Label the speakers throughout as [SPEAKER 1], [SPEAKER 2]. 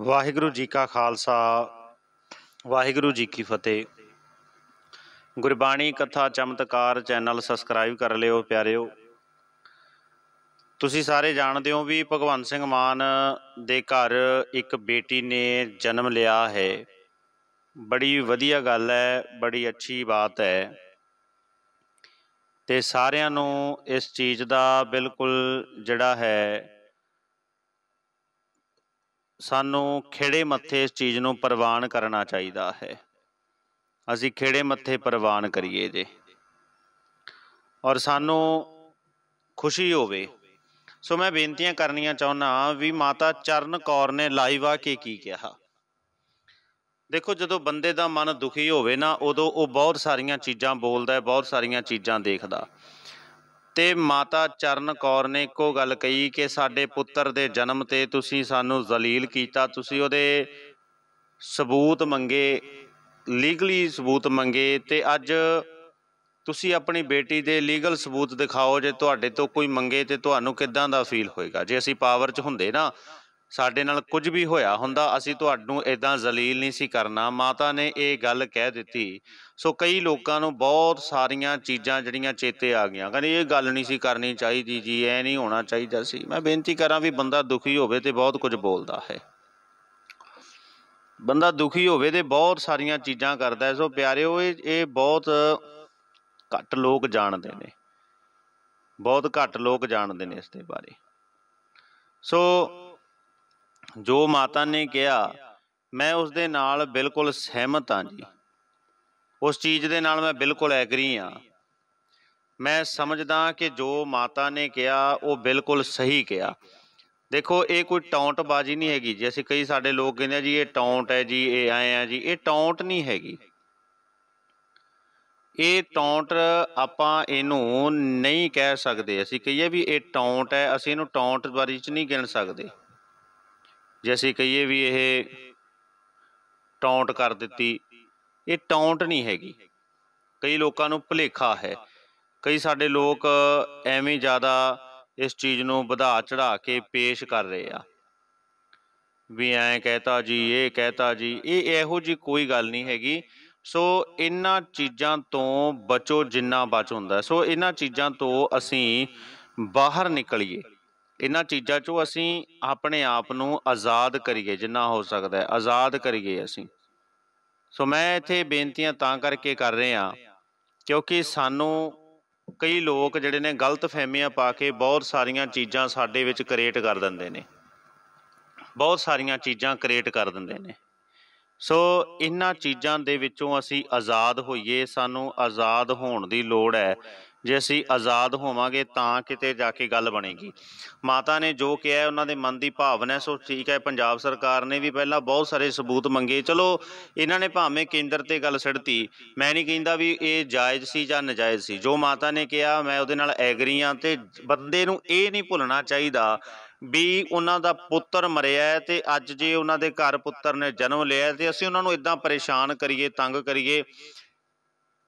[SPEAKER 1] ਵਾਹਿਗੁਰੂ ਜੀ ਕਾ ਖਾਲਸਾ ਵਾਹਿਗੁਰੂ ਜੀ ਕੀ ਫਤਿਹ ਗੁਰਬਾਣੀ ਕਥਾ ਚਮਤਕਾਰ ਚੈਨਲ ਸਬਸਕ੍ਰਾਈਬ ਕਰ ਲਿਓ ਪਿਆਰਿਓ ਤੁਸੀਂ ਸਾਰੇ ਜਾਣਦੇ ਹੋ ਵੀ ਭਗਵੰਤ ਸਿੰਘ ਮਾਨ ਦੇ ਘਰ ਇੱਕ ਬੇਟੀ ਨੇ ਜਨਮ ਲਿਆ ਹੈ ਬੜੀ ਵਧੀਆ ਗੱਲ ਹੈ ਬੜੀ ਅੱਛੀ ਬਾਤ ਹੈ ਤੇ ਸਾਰਿਆਂ ਨੂੰ ਇਸ ਚੀਜ਼ ਦਾ ਬਿਲਕੁਲ ਜਿਹੜਾ ਹੈ ਸਾਨੂੰ ਖੇੜੇ ਮੱਥੇ ਇਸ ਚੀਜ਼ ਨੂੰ ਪ੍ਰਵਾਨ ਕਰਨਾ ਚਾਹੀਦਾ ਹੈ ਅਸੀਂ ਖੇੜੇ ਮੱਥੇ ਪ੍ਰਵਾਨ ਕਰੀਏ ਜੇ ਔਰ ਸਾਨੂੰ ਖੁਸ਼ੀ ਹੋਵੇ ਸੋ ਮੈਂ ਬੇਨਤੀਆਂ ਕਰਨੀਆਂ ਚਾਹੁੰਦਾ ਵੀ ਮਾਤਾ ਚਰਨ ਕੌਰ ਨੇ ਲਾਈਵ ਆ ਕੇ ਕੀ ਕਿਹਾ ਦੇਖੋ ਜਦੋਂ ਬੰਦੇ ਦਾ ਮਨ ਦੁਖੀ ਹੋਵੇ ਨਾ ਉਦੋਂ ਉਹ ਬਹੁਤ ਸਾਰੀਆਂ ਚੀਜ਼ਾਂ ਬੋਲਦਾ ਹੈ ਬਹੁਤ ਸਾਰੀਆਂ ਚੀਜ਼ਾਂ ਦੇਖਦਾ ਤੇ ਮਾਤਾ ਚਰਨ ਕੌਰ ਨੇ ਇੱਕੋ ਗੱਲ ਕਹੀ ਕਿ ਸਾਡੇ ਪੁੱਤਰ ਦੇ ਜਨਮ ਤੇ ਤੁਸੀਂ ਸਾਨੂੰ ਜ਼ਲੀਲ ਕੀਤਾ ਤੁਸੀਂ ਉਹਦੇ ਸਬੂਤ ਮੰਗੇ ਲੀਗਲੀ ਸਬੂਤ ਮੰਗੇ ਤੇ ਅੱਜ ਤੁਸੀਂ ਆਪਣੀ ਬੇਟੀ ਦੇ ਲੀਗਲ ਸਬੂਤ ਦਿਖਾਓ ਜੇ ਤੁਹਾਡੇ ਤੋਂ ਕੋਈ ਮੰਗੇ ਤੇ ਤੁਹਾਨੂੰ ਕਿੱਦਾਂ ਦਾ ਫੀਲ ਹੋਏਗਾ ਜੇ ਅਸੀਂ ਪਾਵਰ 'ਚ ਹੁੰਦੇ ਨਾ ਸਾਡੇ ਨਾਲ ਕੁਝ ਵੀ ਹੋਇਆ ਹੁੰਦਾ ਅਸੀਂ ਤੁਹਾਨੂੰ ਇਦਾਂ ਜ਼ਲੀਲ ਨਹੀਂ ਸੀ ਕਰਨਾ ਮਾਤਾ ਨੇ ਇਹ ਗੱਲ ਕਹਿ ਦਿੱਤੀ ਸੋ ਕਈ ਲੋਕਾਂ ਨੂੰ ਬਹੁਤ ਸਾਰੀਆਂ ਚੀਜ਼ਾਂ ਜਿਹੜੀਆਂ ਚੇਤੇ ਆ ਗਈਆਂ ਕਹਿੰਦੇ ਇਹ ਗੱਲ ਨਹੀਂ ਸੀ ਕਰਨੀ ਚਾਹੀਦੀ ਜੀ ਐ ਨਹੀਂ ਹੋਣਾ ਚਾਹੀਦਾ ਸੀ ਮੈਂ ਬੇਨਤੀ ਕਰਾਂ ਵੀ ਬੰਦਾ ਦੁਖੀ ਹੋਵੇ ਤੇ ਬਹੁਤ ਕੁਝ ਬੋਲਦਾ ਹੈ ਬੰਦਾ ਦੁਖੀ ਹੋਵੇ ਤੇ ਬਹੁਤ ਸਾਰੀਆਂ ਚੀਜ਼ਾਂ ਕਰਦਾ ਸੋ ਪਿਆਰਿਓ ਇਹ ਇਹ ਬਹੁਤ ਘੱਟ ਲੋਕ ਜਾਣਦੇ ਨੇ ਬਹੁਤ ਘੱਟ ਲੋਕ ਜਾਣਦੇ ਨੇ ਇਸ ਦੇ ਬਾਰੇ ਸੋ ਜੋ ਮਾਤਾ ਨੇ ਕਿਹਾ ਮੈਂ ਉਸ ਦੇ ਨਾਲ ਬਿਲਕੁਲ ਸਹਿਮਤ ਹਾਂ ਜੀ ਉਸ ਚੀਜ਼ ਦੇ ਨਾਲ ਮੈਂ ਬਿਲਕੁਲ ਐਗਰੀ ਹਾਂ ਮੈਂ ਸਮਝਦਾ ਕਿ ਜੋ ਮਾਤਾ ਨੇ ਕਿਹਾ ਉਹ ਬਿਲਕੁਲ ਸਹੀ ਕਿਹਾ ਦੇਖੋ ਇਹ ਕੋਈ ਟੌਂਟ ਬਾਜੀ ਨਹੀਂ ਹੈਗੀ ਜੇ ਅਸੀਂ ਕਈ ਸਾਡੇ ਲੋਕ ਕਹਿੰਦੇ ਆ ਜੀ ਇਹ ਟੌਂਟ ਹੈ ਜੀ ਇਹ ਆਏ ਆ ਜੀ ਇਹ ਟੌਂਟ ਨਹੀਂ ਹੈਗੀ ਇਹ ਟੌਂਟ ਆਪਾਂ ਇਹਨੂੰ ਨਹੀਂ ਕਹਿ ਸਕਦੇ ਅਸੀਂ ਕਹੀਏ ਵੀ ਇਹ ਟੌਂਟ ਹੈ ਅਸੀਂ ਇਹਨੂੰ ਟੌਂਟ ਬਾਰੇ ਚ ਨਹੀਂ ਗਿਣ ਸਕਦੇ ਜੇ ਅਸੀਂ ਕਹੀਏ ਵੀ ਇਹ ਟੌਂਟ ਕਰ ਦਿੱਤੀ ਇਹ ਟੌਂਟ ਨਹੀਂ ਹੈਗੀ ਕਈ ਲੋਕਾਂ ਨੂੰ ਭੁਲੇਖਾ ਹੈ ਕਈ ਸਾਡੇ ਲੋਕ ਐਵੇਂ ਜ਼ਿਆਦਾ ਇਸ ਚੀਜ਼ ਨੂੰ ਵਧਾ ਚੜਾ ਕੇ ਪੇਸ਼ ਕਰ ਰਹੇ ਆ ਵੀ ਐਂ ਕਹਤਾ ਜੀ ਇਹ ਕਹਤਾ ਜੀ ਇਹ ਇਹੋ ਜੀ ਕੋਈ ਗੱਲ ਨਹੀਂ ਹੈਗੀ ਸੋ ਇਹਨਾਂ ਚੀਜ਼ਾਂ ਤੋਂ ਬਚੋ ਜਿੰਨਾ ਬਚ ਹੁੰਦਾ ਸੋ ਇਹਨਾਂ ਚੀਜ਼ਾਂ ਤੋਂ ਅਸੀਂ ਬਾਹਰ ਨਿਕਲੀਏ ਇਹਨਾਂ ਚੀਜ਼ਾਂ 'ਚੋਂ ਅਸੀਂ ਆਪਣੇ ਆਪ ਨੂੰ ਆਜ਼ਾਦ ਕਰੀਏ ਜਿੰਨਾ ਹੋ ਸਕਦਾ ਹੈ ਆਜ਼ਾਦ ਕਰੀਏ ਅਸੀਂ ਸੋ ਮੈਂ ਇੱਥੇ ਬੇਨਤੀਆਂ ਤਾਂ ਕਰਕੇ ਕਰ ਰਿਹਾ ਕਿਉਂਕਿ ਸਾਨੂੰ ਕਈ ਲੋਕ ਜਿਹੜੇ ਨੇ ਗਲਤ ਫਹਿਮੀਆਂ ਪਾ ਕੇ ਬਹੁਤ ਸਾਰੀਆਂ ਚੀਜ਼ਾਂ ਸਾਡੇ ਵਿੱਚ ਕ੍ਰੀਏਟ ਕਰ ਦਿੰਦੇ ਨੇ ਬਹੁਤ ਸਾਰੀਆਂ ਚੀਜ਼ਾਂ ਕ੍ਰੀਏਟ ਕਰ ਦਿੰਦੇ ਨੇ ਸੋ ਇਹਨਾਂ ਚੀਜ਼ਾਂ ਦੇ ਵਿੱਚੋਂ ਅਸੀਂ ਆਜ਼ਾਦ ਹੋਈਏ ਸਾਨੂੰ ਆਜ਼ਾਦ ਹੋਣ ਦੀ ਲੋੜ ਹੈ ਜੇ ਅਸੀਂ ਆਜ਼ਾਦ ਹੋਵਾਂਗੇ ਤਾਂ ਕਿਤੇ ਜਾ ਕੇ ਗੱਲ ਬਣੇਗੀ ਮਾਤਾ ਨੇ ਜੋ ਕਿਹਾ ਉਹਨਾਂ ਦੇ ਮਨ ਦੀ ਭਾਵਨਾ ਸੋ ਠੀਕ ਹੈ ਪੰਜਾਬ ਸਰਕਾਰ ਨੇ ਵੀ ਪਹਿਲਾਂ ਬਹੁਤ ਸਾਰੇ ਸਬੂਤ ਮੰਗੇ ਚਲੋ ਇਹਨਾਂ ਨੇ ਭਾਵੇਂ ਕੇਂਦਰ ਤੇ ਗੱਲ ਛੜਤੀ ਮੈਂ ਨਹੀਂ ਕਹਿੰਦਾ ਵੀ ਇਹ ਜਾਇਜ਼ ਸੀ ਜਾਂ ਨਜਾਇਜ਼ ਸੀ ਜੋ ਮਾਤਾ ਨੇ ਕਿਹਾ ਮੈਂ ਉਹਦੇ ਨਾਲ ਐਗਰੀ ਹਾਂ ਤੇ ਬੰਦੇ ਨੂੰ ਇਹ ਨਹੀਂ ਭੁੱਲਣਾ ਚਾਹੀਦਾ ਵੀ ਉਹਨਾਂ ਦਾ ਪੁੱਤਰ ਮਰਿਆ ਹੈ ਤੇ ਅੱਜ ਜੇ ਉਹਨਾਂ ਦੇ ਘਰ ਪੁੱਤਰ ਨੇ ਜਨਮ ਲਿਆ ਤੇ ਅਸੀਂ ਉਹਨਾਂ ਨੂੰ ਇਦਾਂ ਪਰੇਸ਼ਾਨ ਕਰੀਏ ਤੰਗ ਕਰੀਏ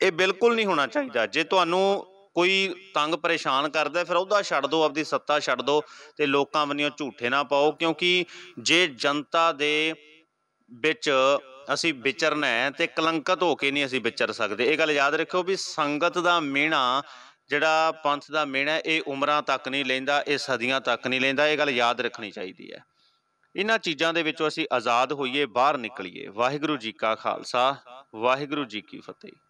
[SPEAKER 1] ਇਹ ਬਿਲਕੁਲ ਨਹੀਂ ਹੋਣਾ ਚਾਹੀਦਾ ਜੇ ਤੁਹਾਨੂੰ ਕੋਈ ਤੰਗ ਪਰੇਸ਼ਾਨ ਕਰਦਾ ਫਿਰ ਉਹਦਾ ਛੱਡ ਦਿਓ ਆਪਦੀ ਸੱਤਾ ਛੱਡ ਦਿਓ ਤੇ ਲੋਕਾਂ ਵੰਨਿਓ ਝੂਠੇ ਨਾ ਪਾਓ ਕਿਉਂਕਿ ਜੇ ਜਨਤਾ ਦੇ ਵਿੱਚ ਅਸੀਂ ਵਿਚਰਨਾ ਹੈ ਤੇ ਕਲੰਕਤ ਹੋ ਕੇ ਨਹੀਂ ਅਸੀਂ ਵਿਚਰ ਸਕਦੇ ਇਹ ਗੱਲ ਯਾਦ ਰੱਖਿਓ ਵੀ ਸੰਗਤ ਦਾ ਮੀਣਾ ਜਿਹੜਾ ਪੰਥ ਦਾ ਮੇਣਾ ਇਹ ਉਮਰਾਂ ਤੱਕ ਨਹੀਂ ਲੈਂਦਾ ਇਹ ਸਦੀਆਂ ਤੱਕ ਨਹੀਂ ਲੈਂਦਾ ਇਹ ਗੱਲ ਯਾਦ ਰੱਖਣੀ ਚਾਹੀਦੀ ਹੈ ਇਹਨਾਂ ਚੀਜ਼ਾਂ ਦੇ ਵਿੱਚੋਂ ਅਸੀਂ ਆਜ਼ਾਦ ਹੋਈਏ ਬਾਹਰ ਨਿਕਲੀਏ ਵਾਹਿਗੁਰੂ ਜੀ ਕਾ ਖਾਲਸਾ ਵਾਹਿਗੁਰੂ ਜੀ ਕੀ ਫਤਿਹ